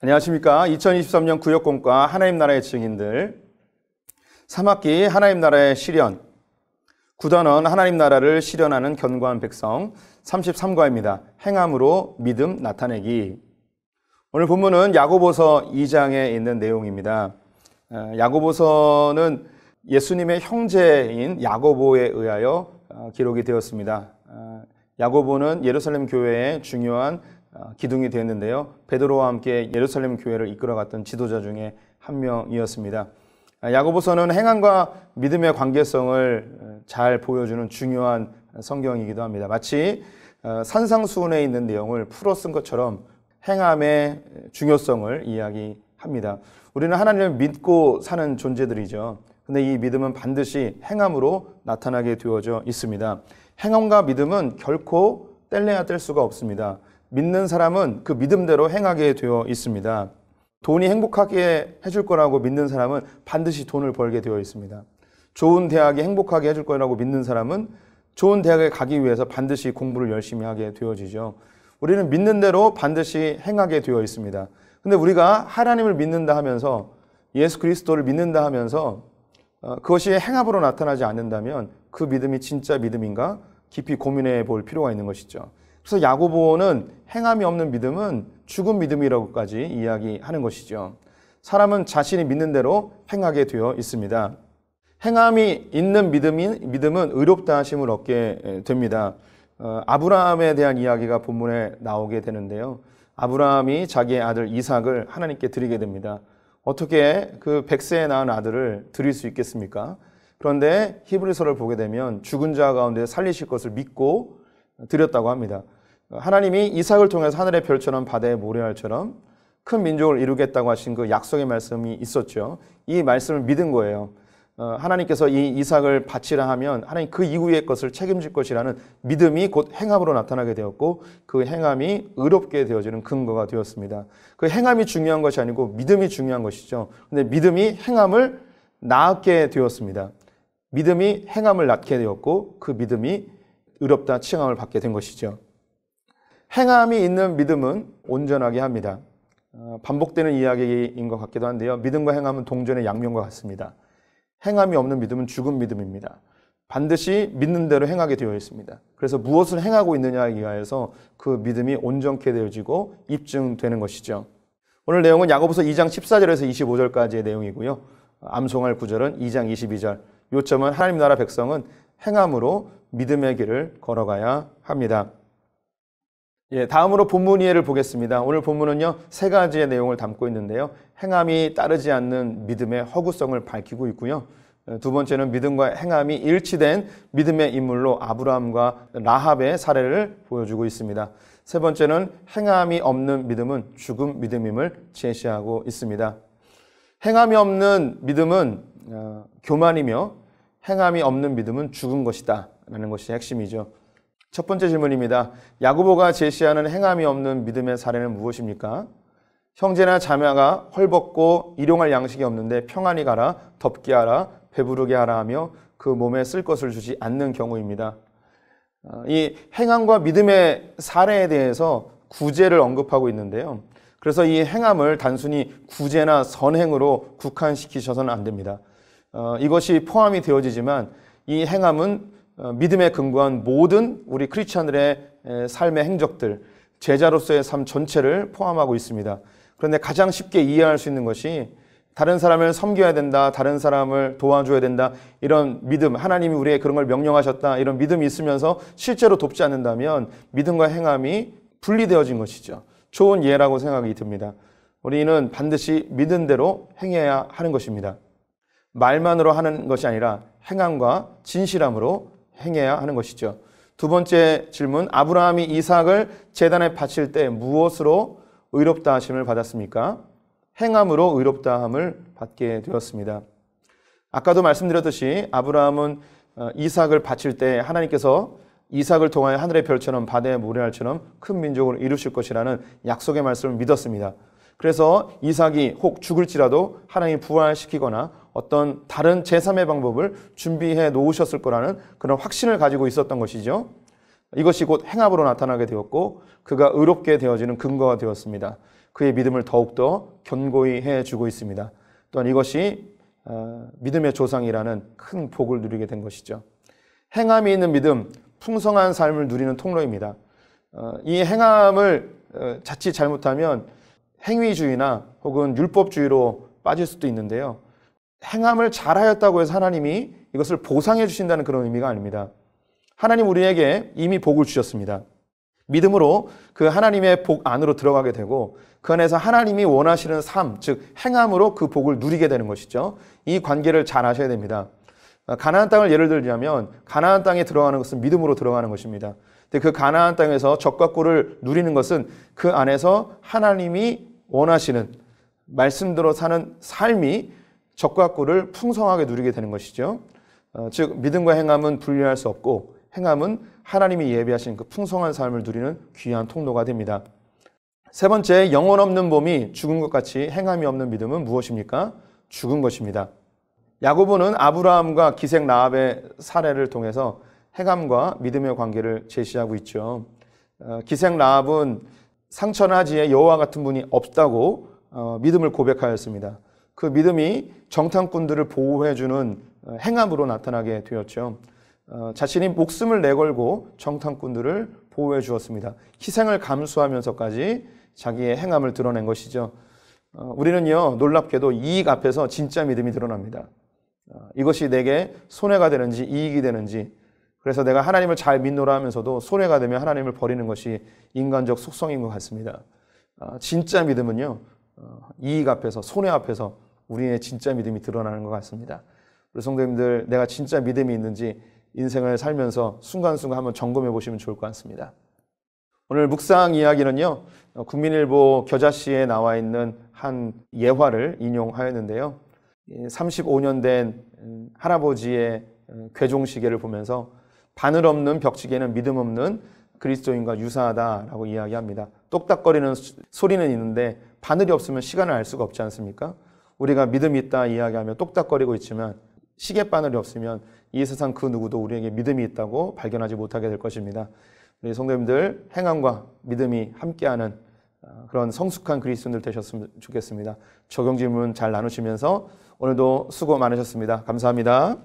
안녕하십니까. 2023년 구역공과 하나님 나라의 증인들 3학기 하나님 나라의 실현 9단원 하나님 나라를 실현하는 견고한 백성 33과입니다. 행함으로 믿음 나타내기 오늘 본문은 야고보서 2장에 있는 내용입니다. 아, 야고보서는 예수님의 형제인 야고보에 의하여 아, 기록이 되었습니다. 아, 야고보는 예루살렘 교회의 중요한 어, 기둥이 되었는데요. 베드로와 함께 예루살렘 교회를 이끌어갔던 지도자 중에 한 명이었습니다. 아, 야고보서는 행함과 믿음의 관계성을 어, 잘 보여주는 중요한 성경이기도 합니다. 마치 어, 산상수훈에 있는 내용을 풀어 쓴 것처럼 행함의 중요성을 이야기합니다. 우리는 하나님을 믿고 사는 존재들이죠. 근데 이 믿음은 반드시 행함으로 나타나게 되어져 있습니다. 행함과 믿음은 결코 뗄래야 뗄 수가 없습니다. 믿는 사람은 그 믿음대로 행하게 되어 있습니다. 돈이 행복하게 해줄 거라고 믿는 사람은 반드시 돈을 벌게 되어 있습니다. 좋은 대학에 행복하게 해줄 거라고 믿는 사람은 좋은 대학에 가기 위해서 반드시 공부를 열심히 하게 되어지죠. 우리는 믿는 대로 반드시 행하게 되어 있습니다. 근데 우리가 하나님을 믿는다 하면서 예수 그리스도를 믿는다 하면서 어, 그것이 행함으로 나타나지 않는다면 그 믿음이 진짜 믿음인가 깊이 고민해 볼 필요가 있는 것이죠. 그래서 야고보는 행함이 없는 믿음은 죽은 믿음이라고까지 이야기하는 것이죠. 사람은 자신이 믿는 대로 행하게 되어 있습니다. 행함이 있는 믿음인, 믿음은 의롭다 하심을 얻게 됩니다. 어, 아브라함에 대한 이야기가 본문에 나오게 되는데요. 아브라함이 자기의 아들 이삭을 하나님께 드리게 됩니다. 어떻게 그 백세에 낳은 아들을 드릴 수 있겠습니까? 그런데 히브리서를 보게 되면 죽은 자 가운데 살리실 것을 믿고 드렸다고 합니다. 하나님이 이삭을 통해서 하늘의 별처럼 바다의 모래알처럼 큰 민족을 이루겠다고 하신 그 약속의 말씀이 있었죠. 이 말씀을 믿은 거예요. 어, 하나님께서 이 이삭을 바치라 하면 하나님 그 이후의 것을 책임질 것이라는 믿음이 곧 행함으로 나타나게 되었고 그 행함이 의롭게 되어지는 근거가 되었습니다. 그 행함이 중요한 것이 아니고 믿음이 중요한 것이죠. 근데 믿음이 행함을 낳게 되었습니다. 믿음이 행함을 낳게 되었고 그 믿음이 의롭다 칭함을 받게 된 것이죠. 행함이 있는 믿음은 온전하게 합니다. 어, 반복되는 이야기인 것 같기도 한데요. 믿음과 행함은 동전의 양면과 같습니다. 행함이 없는 믿음은 죽은 믿음입니다. 반드시 믿는 대로 행하게 되어 있습니다. 그래서 무엇을 행하고 있느냐에 의하여서 그 믿음이 온전케 되어지고 입증되는 것이죠. 오늘 내용은 야고보서 2장 14절에서 25절까지의 내용이고요. 암송할 구절은 2장 22절. 요점은 하나님 나라 백성은 행함으로 믿음의 길을 걸어가야 합니다. 예, 다음으로 본문 이해를 보겠습니다. 오늘 본문은요, 세 가지의 내용을 담고 있는데요. 행함이 따르지 않는 믿음의 허구성을 밝히고 있고요. 어, 두 번째는 믿음과 행함이 일치된 믿음의 인물로 아브라함과 라합의 사례를 보여주고 있습니다. 세 번째는 행함이 없는 믿음은 죽음 믿음임을 제시하고 있습니다. 행함이 없는 믿음은 어, 교만이며 행함이 없는 믿음은 죽은 것이다. 라는 것이 핵심이죠. 첫 번째 질문입니다. 야구보가 제시하는 행함이 없는 믿음의 사례는 무엇입니까? 형제나 자매가 헐벗고 일용할 양식이 없는데 평안히 가라, 덥게 하라, 배부르게 하라 하며 그 몸에 쓸 것을 주지 않는 경우입니다. 어, 이 행함과 믿음의 사례에 대해서 구제를 언급하고 있는데요. 그래서 이 행함을 단순히 구제나 선행으로 국한시키셔서는 안 됩니다. 어, 이것이 포함이 되어지지만 이 행함은 어, 믿음에 근거한 모든 우리 크리스천들의 삶의 행적들, 제자로서의 삶 전체를 포함하고 있습니다. 그런데 가장 쉽게 이해할 수 있는 것이 다른 사람을 섬겨야 된다, 다른 사람을 도와줘야 된다, 이런 믿음, 하나님이 우리의 그런 걸 명령하셨다, 이런 믿음이 있으면서 실제로 돕지 않는다면 믿음과 행함이 분리되어진 것이죠. 좋은 예라고 생각이 듭니다. 우리는 반드시 믿은 대로 행해야 하는 것입니다. 말만으로 하는 것이 아니라 행함과 진실함으로 행해야 하는 것이죠. 두 번째 질문, 아브라함이 이삭을 재단에 바칠 때 무엇으로 의롭다 하심을 받았습니까? 행함으로 의롭다 함을 받게 되었습니다. 아까도 말씀드렸듯이 아브라함은 어, 이삭을 바칠 때 하나님께서 이삭을 통하여 하늘의 별처럼 바다의 모래알처럼 큰 민족을 이루실 것이라는 약속의 말씀을 믿었습니다. 그래서 이삭이 혹 죽을지라도 하나님이 부활시키거나 어떤 다른 제3의 방법을 준비해 놓으셨을 거라는 그런 확신을 가지고 있었던 것이죠. 이것이 곧 행합으로 나타나게 되었고 그가 의롭게 되어지는 근거가 되었습니다. 그의 믿음을 더욱더 견고히 해주고 있습니다. 또한 이것이 어, 믿음의 조상이라는 큰 복을 누리게 된 것이죠. 행함이 있는 믿음, 풍성한 삶을 누리는 통로입니다. 어, 이 행함을 어, 자칫 잘못하면 행위주의나 혹은 율법주의로 빠질 수도 있는데요. 행함을 잘하였다고 해서 하나님이 이것을 보상해 주신다는 그런 의미가 아닙니다. 하나님 우리에게 이미 복을 주셨습니다. 믿음으로 그 하나님의 복 안으로 들어가게 되고 그 안에서 하나님이 원하시는 삶, 즉 행함으로 그 복을 누리게 되는 것이죠. 이 관계를 잘 아셔야 됩니다. 어, 가나안 땅을 예를 들자면 가나안 땅에 들어가는 것은 믿음으로 들어가는 것입니다. 근데 그 가나안 땅에서 적과 꿀을 누리는 것은 그 안에서 하나님이 원하시는 말씀대로 사는 삶이 적과 꿀을 풍성하게 누리게 되는 것이죠. 어, 즉 믿음과 행함은 분리할 수 없고 행함은 하나님이 예비하신 그 풍성한 삶을 누리는 귀한 통로가 됩니다. 세 번째, 영혼 없는 봄이 죽은 것 같이 행함이 없는 믿음은 무엇입니까? 죽은 것입니다. 야고보는 아브라함과 기생 라합의 사례를 통해서 행함과 믿음의 관계를 제시하고 있죠. 어, 기생 라합은 상처나지에 여호와 같은 분이 없다고 어, 믿음을 고백하였습니다. 그 믿음이 정탐꾼들을 보호해주는 어, 행함으로 나타나게 되었죠. 어, 자신이 목숨을 내걸고 정탐꾼들을 보호해 주었습니다. 희생을 감수하면서까지 자기의 행함을 드러낸 것이죠. 어, 우리는요, 놀랍게도 이익 앞에서 진짜 믿음이 드러납니다. 이것이 내게 손해가 되는지 이익이 되는지 그래서 내가 하나님을 잘 믿노라 하면서도 손해가 되면 하나님을 버리는 것이 인간적 속성인 것 같습니다. 진짜 믿음은요, 이익 앞에서, 손해 앞에서 우리의 진짜 믿음이 드러나는 것 같습니다. 우리 성도님들, 내가 진짜 믿음이 있는지 인생을 살면서 순간순간 한번 점검해 보시면 좋을 것 같습니다. 오늘 묵상 이야기는요, 국민일보 겨자씨에 나와 있는 한 예화를 인용하였는데요. 35년 된 음, 할아버지의 음, 괴종시계를 보면서 바늘 없는 벽지게는 믿음 없는 그리스도인과 유사하다라고 이야기합니다. 똑딱거리는 소리는 있는데 바늘이 없으면 시간을 알 수가 없지 않습니까? 우리가 믿음이 있다 이야기하면 똑딱거리고 있지만 시계바늘이 없으면 이 세상 그 누구도 우리에게 믿음이 있다고 발견하지 못하게 될 것입니다. 우리 성도님들 행함과 믿음이 함께하는 어, 그런 성숙한 그리스도인들 되셨으면 좋겠습니다. 적용 질문 잘 나누시면서 오늘도 수고 많으셨습니다. 감사합니다.